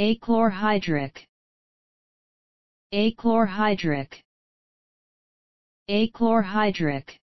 achlorhydric achlorhydric achlorhydric